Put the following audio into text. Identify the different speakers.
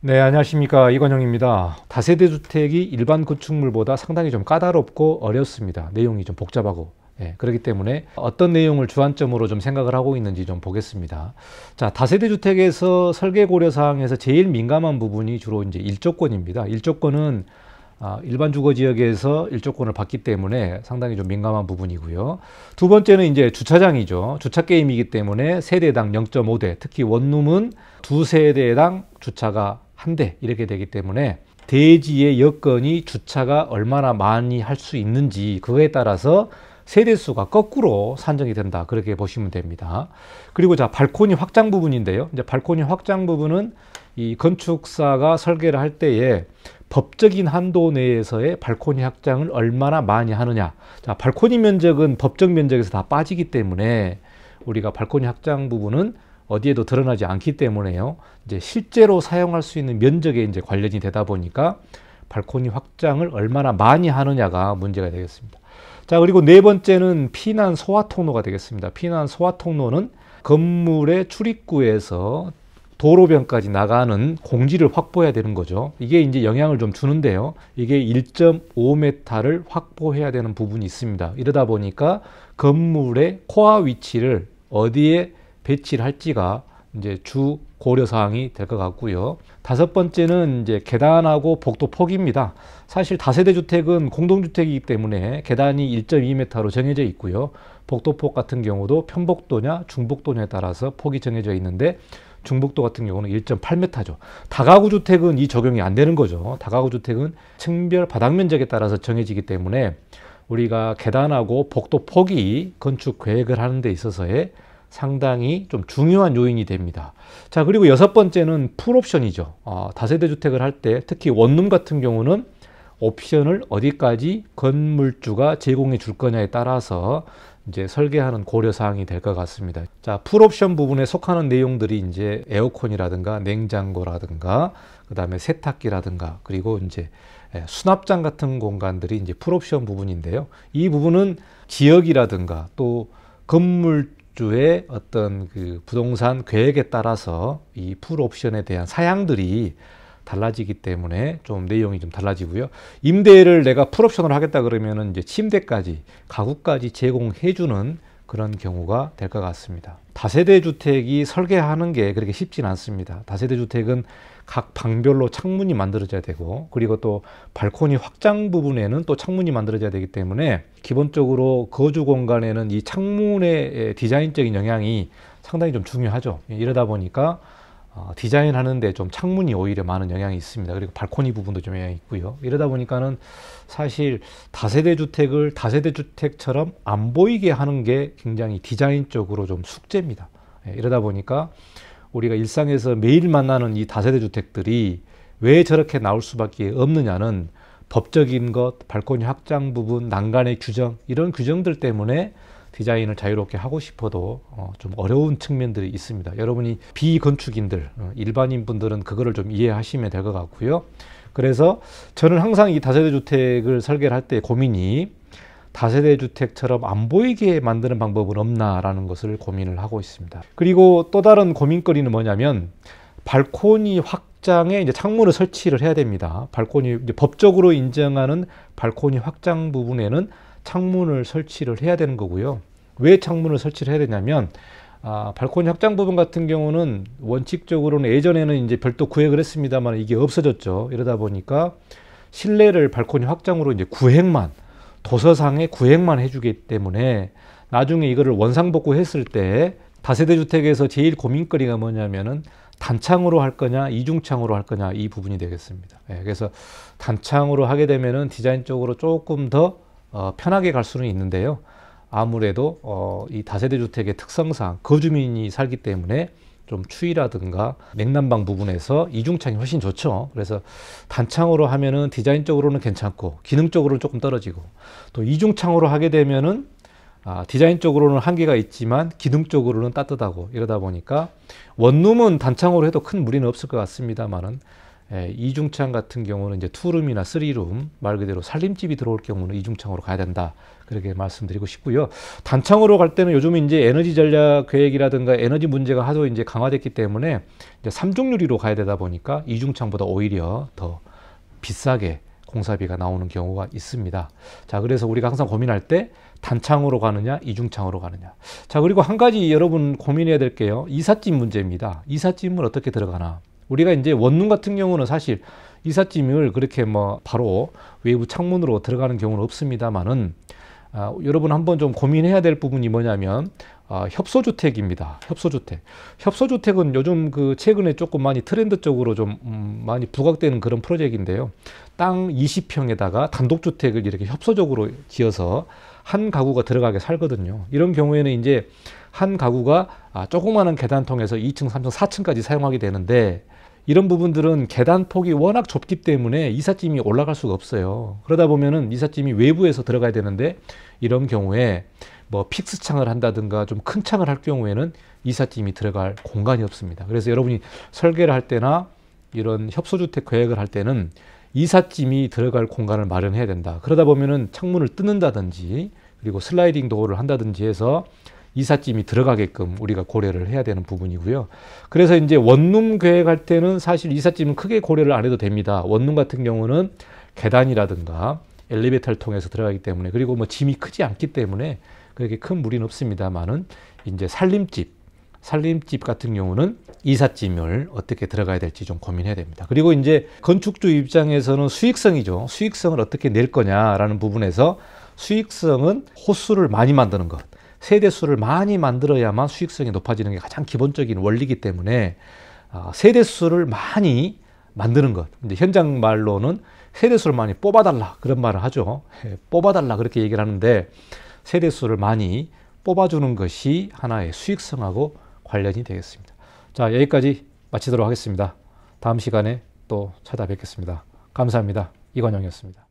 Speaker 1: 네, 안녕하십니까. 이건영입니다. 다세대 주택이 일반 건축물보다 상당히 좀 까다롭고 어렵습니다. 내용이 좀 복잡하고. 예, 그렇기 때문에 어떤 내용을 주안점으로 좀 생각을 하고 있는지 좀 보겠습니다. 자, 다세대 주택에서 설계 고려 사항에서 제일 민감한 부분이 주로 이제 일조권입니다. 일조권은 아, 일반 주거 지역에서 일조권을 받기 때문에 상당히 좀 민감한 부분이고요. 두 번째는 이제 주차장이죠. 주차 게임이기 때문에 세대당 0.5대, 특히 원룸은 두 세대당 주차가 한대 이렇게 되기 때문에 대지의 여건이 주차가 얼마나 많이 할 수 있는지 그거에 따라서 세대수가 거꾸로 산정이 된다 그렇게 보시면 됩니다. 그리고 자 발코니 확장 부분인데요. 이제 발코니 확장 부분은 이 건축사가 설계를 할 때에 법적인 한도 내에서의 발코니 확장을 얼마나 많이 하느냐. 자, 발코니 면적은 법적 면적에서 다 빠지기 때문에 우리가 발코니 확장 부분은 어디에도 드러나지 않기 때문에요. 이제 실제로 사용할 수 있는 면적에 이제 관련이 되다 보니까 발코니 확장을 얼마나 많이 하느냐가 문제가 되겠습니다. 자, 그리고 네 번째는 피난 소화 통로가 되겠습니다. 피난 소화 통로는 건물의 출입구에서 도로변까지 나가는 공지를 확보해야 되는 거죠. 이게 이제 영향을 좀 주는데요. 이게 1.5m를 확보해야 되는 부분이 있습니다. 이러다 보니까 건물의 코어 위치를 어디에 배치를 할지가 이제 주 고려 사항이 될 것 같고요. 다섯 번째는 이제 계단하고 복도 폭입니다. 사실 다세대 주택은 공동주택이기 때문에 계단이 1.2m로 정해져 있고요. 복도폭 같은 경우도 편복도냐 중복도냐에 따라서 폭이 정해져 있는데 중복도 같은 경우는 1.8m죠. 다가구 주택은 이 적용이 안 되는 거죠. 다가구 주택은 층별 바닥 면적에 따라서 정해지기 때문에 우리가 계단하고 복도 폭이 건축 계획을 하는 데 있어서의 상당히 좀 중요한 요인이 됩니다. 자, 그리고 여섯 번째는 풀옵션이죠. 어, 아, 다세대 주택을 할 때 특히 원룸 같은 경우는 옵션을 어디까지 건물주가 제공해 줄 거냐에 따라서 이제 설계하는 고려 사항이 될 것 같습니다. 자, 풀옵션 부분에 속하는 내용들이 이제 에어컨이라든가 냉장고라든가 그다음에 세탁기라든가 그리고 이제 예, 수납장 같은 공간들이 이제 풀옵션 부분인데요. 이 부분은 지역이라든가 또 건물 주의 어떤 그 부동산 계획에 따라서 이 풀옵션에 대한 사양들이 달라지기 때문에 좀 내용이 좀 달라지고요. 임대를 내가 풀옵션을 하겠다 그러면은 이제 침대까지 가구까지 제공해주는 그런 경우가 될 것 같습니다. 다세대 주택이 설계하는 게 그렇게 쉽진 않습니다. 다세대 주택은 각 방별로 창문이 만들어져야 되고 그리고 또 발코니 확장 부분에는 또 창문이 만들어져야 되기 때문에 기본적으로 거주 공간에는 이 창문의 디자인적인 영향이 상당히 좀 중요하죠. 예, 이러다 보니까 어, 디자인하는데 좀 창문이 오히려 많은 영향이 있습니다. 그리고 발코니 부분도 좀 영향이 있고요. 이러다 보니까는 사실 다세대 주택을 다세대 주택처럼 안 보이게 하는 게 굉장히 디자인적으로 좀 숙제입니다. 예, 이러다 보니까 우리가 일상에서 매일 만나는 이 다세대 주택들이 왜 저렇게 나올 수밖에 없느냐는 법적인 것, 발코니 확장 부분, 난간의 규정 이런 규정들 때문에 디자인을 자유롭게 하고 싶어도 어, 좀 어려운 측면들이 있습니다. 여러분이 비건축인들, 어, 일반인 분들은 그거를 좀 이해하시면 될 것 같고요. 그래서 저는 항상 이 다세대 주택을 설계를 할 때 고민이 다세대 주택처럼 안 보이게 만드는 방법은 없나라는 것을 고민을 하고 있습니다. 그리고 또 다른 고민거리는 뭐냐면 발코니 확장에 이제 창문을 설치를 해야 됩니다. 발코니 법적으로 인정하는 발코니 확장 부분에는 창문을 설치를 해야 되는 거고요. 왜 창문을 설치를 해야 되냐면 아, 발코니 확장 부분 같은 경우는 원칙적으로는 예전에는 이제 별도 구획을 했습니다만 이게 없어졌죠. 이러다 보니까 실내를 발코니 확장으로 이제 구획만 도서상의 구획만 해주기 때문에 나중에 이거를 원상복구 했을 때 다세대 주택에서 제일 고민거리가 뭐냐면은 단창으로 할 거냐 이중창으로 할 거냐 이 부분이 되겠습니다. 예, 그래서 단창으로 하게 되면은 디자인적으로 조금 더 어, 편하게 갈 수는 있는데요. 아무래도 어, 이 다세대 주택의 특성상 거주민이 그 살기 때문에 좀 추위라든가 냉난방 부분에서 이중창이 훨씬 좋죠. 그래서 단창으로 하면은 디자인적으로는 괜찮고 기능적으로는 조금 떨어지고 또 이중창으로 하게 되면은 아, 디자인적으로는 한계가 있지만 기능적으로는 따뜻하고 이러다 보니까 원룸은 단창으로 해도 큰 무리는 없을 것 같습니다만은 예, 이중창 같은 경우는 이제 투룸이나 쓰리룸 말 그대로 살림집이 들어올 경우는 이중창으로 가야 된다 그렇게 말씀드리고 싶고요 단창으로 갈 때는 요즘 이제 에너지 전략 계획이라든가 에너지 문제가 하도 이제 강화됐기 때문에 이제 삼중유리로 가야 되다 보니까 이중창보다 오히려 더 비싸게 공사비가 나오는 경우가 있습니다 자 그래서 우리가 항상 고민할 때 단창으로 가느냐 이중창으로 가느냐 자 그리고 한 가지 여러분 고민해야 될 게요 이삿짐 문제입니다 이삿짐은 어떻게 들어가나 우리가 이제 원룸 같은 경우는 사실 이삿짐을 그렇게 뭐 바로 외부 창문으로 들어가는 경우는 없습니다만은 아, 여러분 한번 좀 고민해야 될 부분이 뭐냐면 아, 협소주택입니다. 협소주택. 협소주택은 요즘 그 최근에 조금 많이 트렌드적으로 좀 음, 많이 부각되는 그런 프로젝트인데요. 땅 20평에다가 단독주택을 이렇게 협소적으로 지어서 한 가구가 들어가게 살거든요. 이런 경우에는 이제 한 가구가 아, 조그마한 계단 통해서 2층, 3층, 4층까지 사용하게 되는데 이런 부분들은 계단 폭이 워낙 좁기 때문에 이삿짐이 올라갈 수가 없어요. 그러다 보면은 이삿짐이 외부에서 들어가야 되는데 이런 경우에 뭐 픽스 창을 한다든가 좀 큰 창을 할 경우에는 이삿짐이 들어갈 공간이 없습니다. 그래서 여러분이 설계를 할 때나 이런 협소주택 계획을 할 때는 이삿짐이 들어갈 공간을 마련해야 된다. 그러다 보면은 창문을 뜯는다든지 그리고 슬라이딩 도어를 한다든지 해서 이삿짐이 들어가게끔 우리가 고려를 해야 되는 부분이고요. 그래서 이제 원룸 계획할 때는 사실 이삿짐은 크게 고려를 안 해도 됩니다. 원룸 같은 경우는 계단이라든가 엘리베이터를 통해서 들어가기 때문에 그리고 뭐 짐이 크지 않기 때문에 그렇게 큰 무리는 없습니다만은 이제 살림집 살림집 같은 경우는 이삿짐을 어떻게 들어가야 될지 좀 고민해야 됩니다. 그리고 이제 건축주 입장에서는 수익성이죠. 수익성을 어떻게 낼 거냐라는 부분에서 수익성은 호수를 많이 만드는 것. 세대 수를 많이 만들어야만 수익성이 높아지는 게 가장 기본적인 원리이기 때문에 아, 세대 수를 많이 만드는 것. 이제 현장 말로는 세대 수를 많이 뽑아달라 그런 말을 하죠. 예, 뽑아달라 그렇게 얘기를 하는데 세대 수를 많이 뽑아주는 것이 하나의 수익성하고 관련이 되겠습니다. 자 여기까지 마치도록 하겠습니다. 다음 시간에 또 찾아뵙겠습니다. 감사합니다. 이관영이었습니다.